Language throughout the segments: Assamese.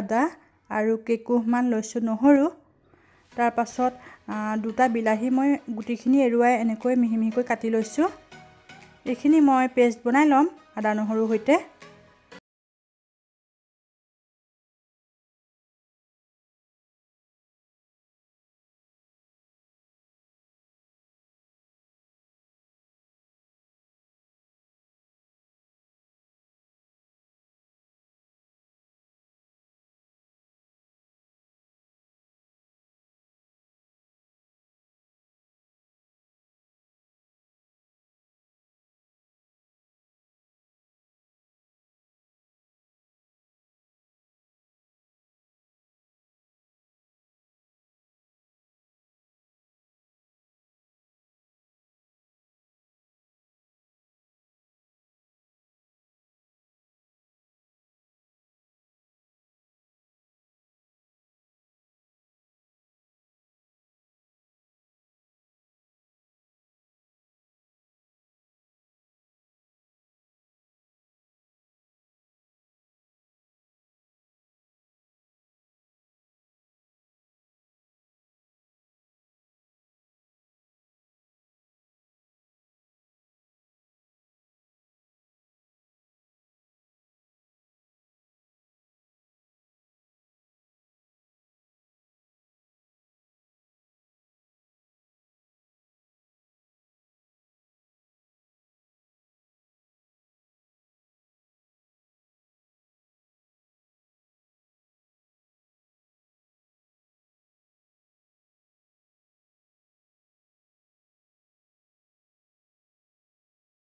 আদা আৰু কেইকোহমান লৈছোঁ নহৰু তাৰপাছত দুটা বিলাহী মই গুটিখিনি এৰুৱাই এনেকৈ মিহি মিহিকৈ কাটি লৈছোঁ এইখিনি মই পেষ্ট বনাই ল'ম আদা নহৰুৰ সৈতে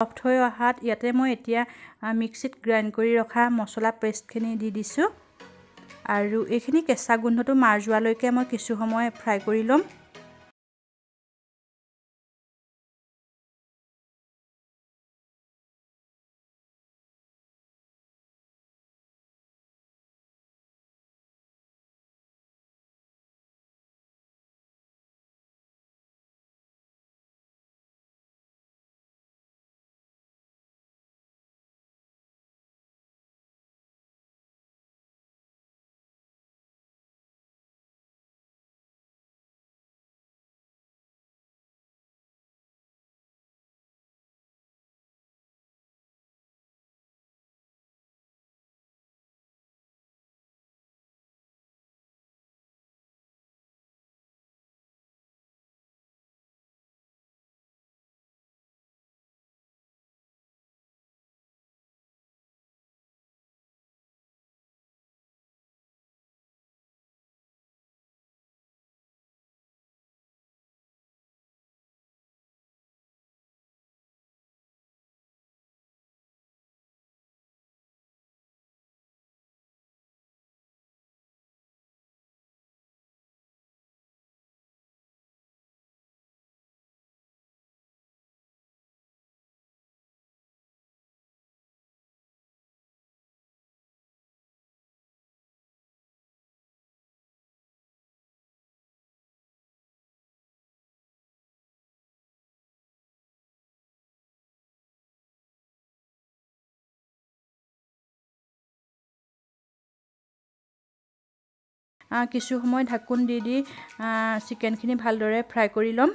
সফ্ট হৈ অহাত ইয়াতে মই এতিয়া মিক্সিত গ্ৰাইণ্ড কৰি ৰখা মচলা পেষ্টখিনি দি দিছোঁ আৰু এইখিনি কেঁচা গোন্ধটো মাৰ যোৱালৈকে মই কিছু সময় ফ্ৰাই কৰি ল'ম কিছু সময় ঢাকোন দি দি চিকেনখিনি ভালদৰে ফ্ৰাই কৰি ল'ম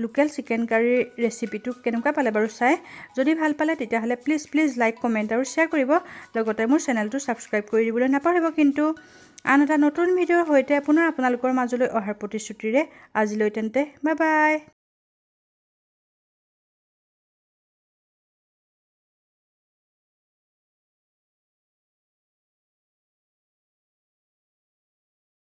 লোকেল চিকেন কাৰীৰ ৰেচিপিটো কেনেকুৱা পালে বাৰু চাই যদি ভাল পালে তেতিয়াহ'লে প্লিজ প্লিজ লাইক কমেণ্ট আৰু শ্বেয়াৰ কৰিব লগতে মোৰ চেনেলটো ছাবস্ক্ৰাইব কৰি দিবলৈ নাপাহৰিব কিন্তু আন এটা নতুন ভিডিঅ'ৰ সৈতে পুনৰ আপোনালোকৰ মাজলৈ অহাৰ প্ৰতিশ্ৰুতিৰে আজিলৈ তেন্তে বাই বাই